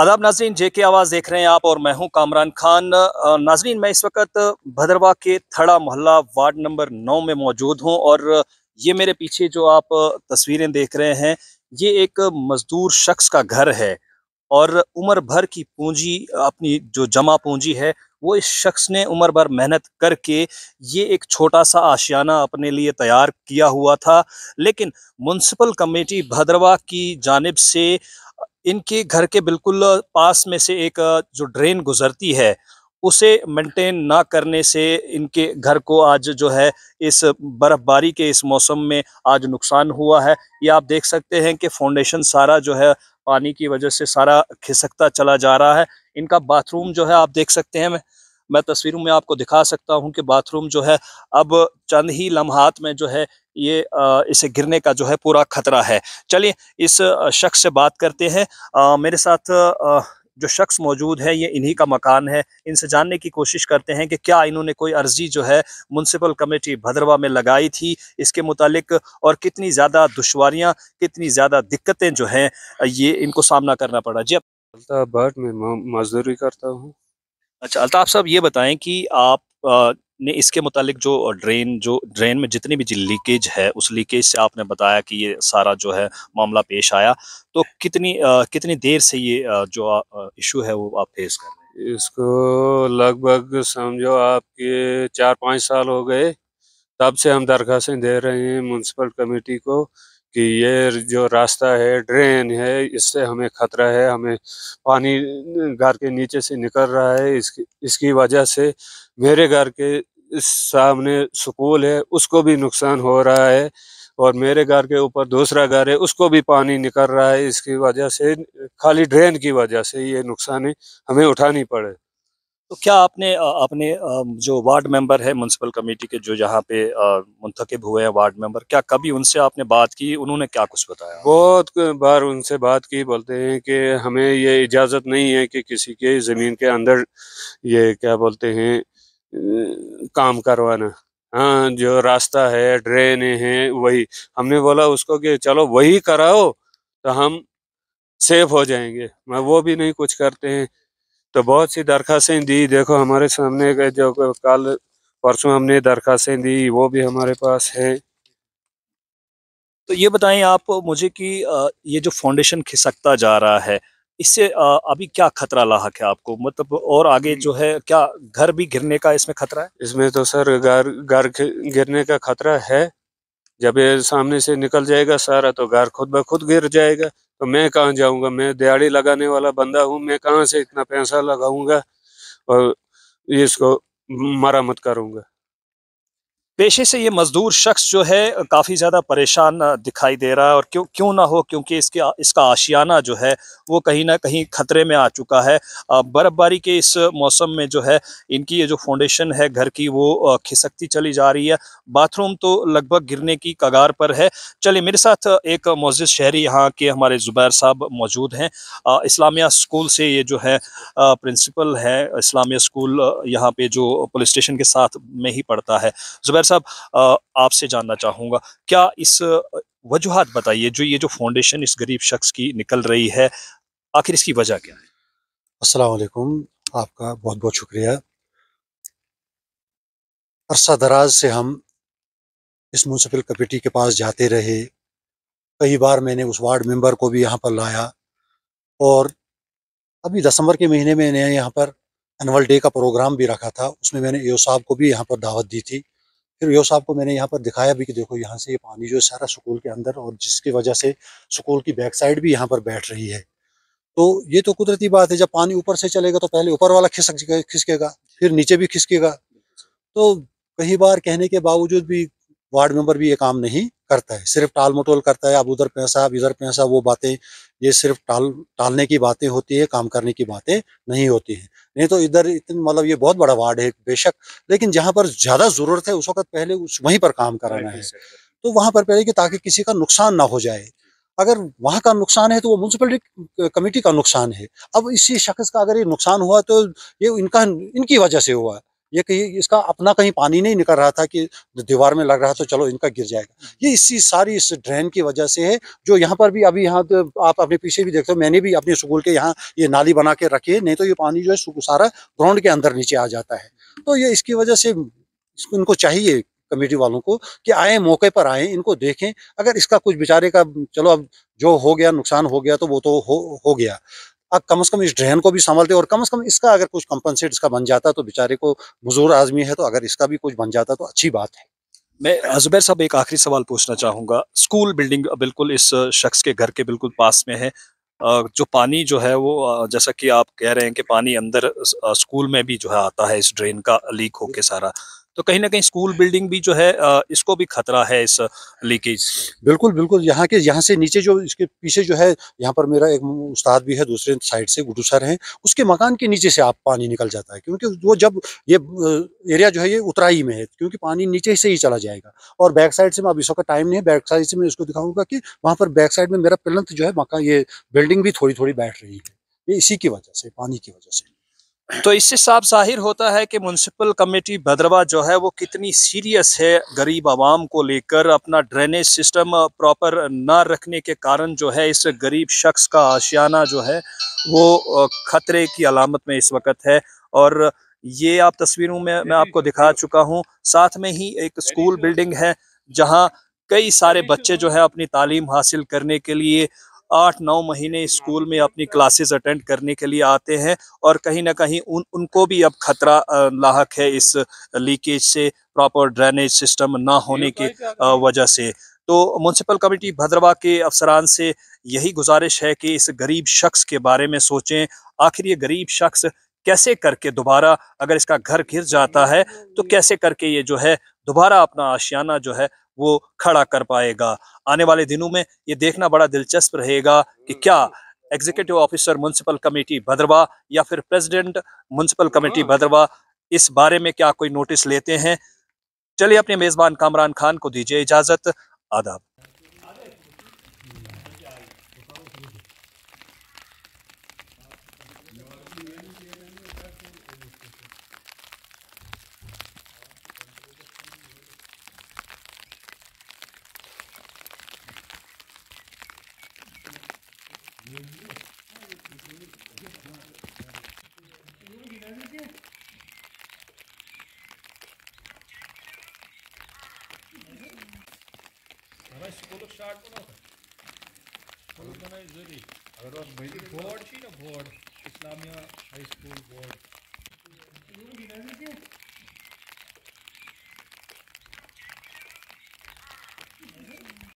आदाब नाजरीन जेके आवाज़ देख रहे हैं आप और मैं हूं कामरान खान नाजरीन मैं इस वक्त भद्रवा के थड़ा मोहल्ला वार्ड नंबर नौ में मौजूद हूं और ये मेरे पीछे जो आप तस्वीरें देख रहे हैं ये एक मज़दूर शख्स का घर है और उम्र भर की पूंजी अपनी जो जमा पूंजी है वो इस शख्स ने उम्र भर मेहनत करके ये एक छोटा सा आशियाना अपने लिए तैयार किया हुआ था लेकिन म्यूनसिपल कमेटी भद्रवा की जानब से इनके घर के बिल्कुल पास में से एक जो ड्रेन गुजरती है उसे मेंटेन ना करने से इनके घर को आज जो है इस बर्फबारी के इस मौसम में आज नुकसान हुआ है ये आप देख सकते हैं कि फाउंडेशन सारा जो है पानी की वजह से सारा खिसकता चला जा रहा है इनका बाथरूम जो है आप देख सकते हैं मैं तस्वीरों में आपको दिखा सकता हूँ कि बाथरूम जो है अब चंद ही लम्हात में जो है ये इसे गिरने का जो है पूरा खतरा है चलिए इस शख्स से बात करते हैं मेरे साथ जो शख्स मौजूद है ये इन्हीं का मकान है इनसे जानने की कोशिश करते हैं कि क्या इन्होंने कोई अर्जी जो है म्यूनसिपल कमेटी भद्रवा में लगाई थी इसके मुतालिक और कितनी ज़्यादा दुशारियाँ कितनी ज़्यादा दिक्कतें जो हैं ये इनको सामना करना पड़ा जी अब में मजदूरी करता हूँ अच्छा अल्ताफ साहब ये बताएं कि आप आ, ने इसके मुतालिक जो ड्रेन जो ड्रेन में जितनी भी लीकेज है उस लीकेज से आपने बताया कि ये सारा जो है मामला पेश आया तो कितनी आ, कितनी देर से ये जो इशू है वो आप फेस कर रहे हैं इसको लगभग समझो आपके चार पाँच साल हो गए तब से हम दरखास्तें दे रहे हैं म्यूनसिपल कमेटी को कि ये जो रास्ता है ड्रेन है इससे हमें खतरा है हमें पानी घर के नीचे से निकल रहा है इसकी इसकी वजह से मेरे घर के सामने स्कूल है उसको भी नुकसान हो रहा है और मेरे घर के ऊपर दूसरा घर है उसको भी पानी निकल रहा है इसकी वजह से खाली ड्रेन की वजह से ये नुकसान हमें उठानी पड़े तो क्या आपने अपने जो वार्ड मेंबर है म्यूनसिपल कमेटी के जो यहाँ पे मुंतखब हुए हैं वार्ड मेंबर क्या कभी उनसे आपने बात की उन्होंने क्या कुछ बताया बहुत बार उनसे बात की बोलते हैं कि हमें ये इजाज़त नहीं है कि किसी के ज़मीन के अंदर ये क्या बोलते हैं काम करवाना हाँ जो रास्ता है ड्रेन है वही हमने बोला उसको कि चलो वही कराओ तो हम सेफ हो जाएंगे मैं वो भी नहीं कुछ करते हैं तो बहुत सी दरखास्तें दी देखो हमारे सामने जो कल परसों हमने दरखास्तें दी वो भी हमारे पास हैं तो ये बताएं आप मुझे कि ये जो फाउंडेशन खिसकता जा रहा है इससे अभी क्या खतरा लाक है आपको मतलब और आगे जो है क्या घर भी गिरने का इसमें खतरा है इसमें तो सर घर घर गिरने का खतरा है जब ये सामने से निकल जाएगा सारा तो घर खुद ब खुद गिर जाएगा तो मैं कहाँ जाऊँगा मैं दिहाड़ी लगाने वाला बंदा हूँ मैं कहाँ से इतना पैसा लगाऊंगा और इसको मरम्मत करूँगा पेशे से ये मजदूर शख्स जो है काफ़ी ज़्यादा परेशान दिखाई दे रहा है और क्यों क्यों ना हो क्योंकि इसके इसका आशियाना जो है वो कहीं ना कहीं ख़तरे में आ चुका है बर्फ़बारी के इस मौसम में जो है इनकी ये जो फाउंडेशन है घर की वो खिसकती चली जा रही है बाथरूम तो लगभग गिरने की कगार पर है चलिए मेरे साथ एक मोजिद शहरी यहाँ के हमारे ज़ुबैर साहब मौजूद हैं इस्लामिया स्कूल से ये जो है प्रिंसिपल है इस्लामिया स्कूल यहाँ पे जो पुलिस स्टेशन के साथ में ही पड़ता है ज़ुबैर डायर साहब आपसे जानना चाहूँगा क्या इस वजूहत बताइए जो ये जो फाउंडेशन इस गरीब शख्स की निकल रही है आखिर इसकी वजह क्या है असलकुम आपका बहुत बहुत शुक्रिया अरसा दराज से हम इस म्यूनसिपल कमेटी के पास जाते रहे कई बार मैंने उस वार्ड मेंबर को भी यहाँ पर लाया और अभी दिसंबर के महीने में मैंने यहाँ पर एनअल डे का प्रोग्राम भी रखा था उसमें मैंने ए साहब को भी यहाँ पर दावत दी थी फिर यो साहब को मैंने यहाँ पर दिखाया भी कि देखो यहाँ से ये पानी जो सारा स्कूल के अंदर और जिसकी वजह से स्कूल की बैक साइड भी यहाँ पर बैठ रही है तो ये तो कुदरती बात है जब पानी ऊपर से चलेगा तो पहले ऊपर वाला खिसक खिसकेगा फिर नीचे भी खिसकेगा तो कई बार कहने के बावजूद भी वार्ड मेंबर भी ये काम नहीं करता है सिर्फ टाल मटोल करता है अब उधर पैसा अब इधर पैसा वो बातें ये सिर्फ टाल टालने की बातें होती है काम करने की बातें नहीं होती हैं नहीं तो इधर इतने मतलब ये बहुत बड़ा वार्ड है बेशक लेकिन जहाँ पर ज़्यादा ज़रूरत है उस वक्त पहले उस वहीं पर काम कराना है तो वहाँ पर पहले कि ताकि किसी का नुकसान ना हो जाए अगर वहाँ का नुकसान है तो वो म्यूनसिपलिटी कमेटी का नुकसान है अब इसी शख्स का अगर ये नुकसान हुआ तो ये इनका इनकी वजह से हुआ ये कहीं इसका अपना कहीं पानी नहीं निकल रहा था कि दीवार में लग रहा तो चलो इनका गिर जाएगा ये इसी सारी इस ड्रेन की वजह से है जो यहाँ पर भी अभी यहाँ तो आप अपने पीछे भी देखते हो मैंने भी अपने स्कूल के यहाँ ये नाली बना के रखी है नहीं तो ये पानी जो है सारा ग्राउंड के अंदर नीचे आ जाता है तो ये इसकी वजह से इनको चाहिए कमेटी वालों को कि आए मौके पर आए इनको देखें अगर इसका कुछ बेचारे का चलो अब जो हो गया नुकसान हो गया तो वो तो हो, हो गया अब कम से कम इस ड्रेन को भी संभालते और कम से कम इसका अगर कुछ कंपनसेट इसका बन जाता तो बेचारे को मजूर आदमी है तो अगर इसका भी कुछ बन जाता तो अच्छी बात है मैं अजबैर साहब एक आखिरी सवाल पूछना चाहूँगा स्कूल बिल्डिंग बिल्कुल इस शख्स के घर के बिल्कुल पास में है जो पानी जो है वो जैसा कि आप कह रहे हैं कि पानी अंदर स्कूल में भी जो है आता है इस ड्रेन का लीक होके सारा तो कहीं ना कहीं स्कूल बिल्डिंग भी जो है इसको भी खतरा है इस लीकेज बिल्कुल बिल्कुल यहाँ के यहाँ से नीचे जो इसके पीछे जो है यहाँ पर मेरा एक उस्ताद भी है दूसरे साइड से गुडू सर है उसके मकान के नीचे से आप पानी निकल जाता है क्योंकि वो जब ये एरिया जो है ये उतराई में है क्योंकि पानी नीचे से ही चला जाएगा और बैक साइड से मैं अभी का टाइम नहीं है बैक साइड से मैं इसको दिखाऊंगा कि वहाँ पर बैक साइड में मेरा पिलंत जो है मकान ये बिल्डिंग भी थोड़ी थोड़ी बैठ रही है ये इसी की वजह से पानी की वजह से तो इससे साफ जाहिर होता है कि म्यूनसिपल कमेटी भद्रवा जो है वो कितनी सीरियस है गरीब आवाम को लेकर अपना ड्रेनेज सिस्टम प्रॉपर ना रखने के कारण जो है इस गरीब शख्स का आशियाना जो है वो खतरे की अलामत में इस वक्त है और ये आप तस्वीरों में मैं आपको दिखा चुका हूँ साथ में ही एक स्कूल बिल्डिंग है जहाँ कई सारे बच्चे जो है अपनी तालीम हासिल करने के लिए आठ नौ महीने स्कूल में अपनी क्लासेस अटेंड करने के लिए आते हैं और कहीं ना कहीं उन उनको भी अब खतरा लाक है इस लीकेज से प्रॉपर ड्रेनेज सिस्टम ना होने की वजह से तो म्यूनसिपल कमेटी भद्रवा के अफसरान से यही गुजारिश है कि इस गरीब शख्स के बारे में सोचें आखिर ये गरीब शख्स कैसे करके दोबारा अगर इसका घर घिर जाता है तो कैसे करके ये जो है दोबारा अपना आशियाना जो है वो खड़ा कर पाएगा आने वाले दिनों में ये देखना बड़ा दिलचस्प रहेगा कि क्या executive officer municipal committee Bhaderwah या फिर प्रेसिडेंट म्यूनसिपल कमेटी भद्रवा इस बारे में क्या कोई नोटिस लेते हैं चलिए अपने मेज़बान कामरान खान को दीजिए इजाज़त आदाब Hemen skoluk şartı mı olur? Skoluk bana üzeri. अगर आप भाई बोर्ड छी ना board Islamia high school board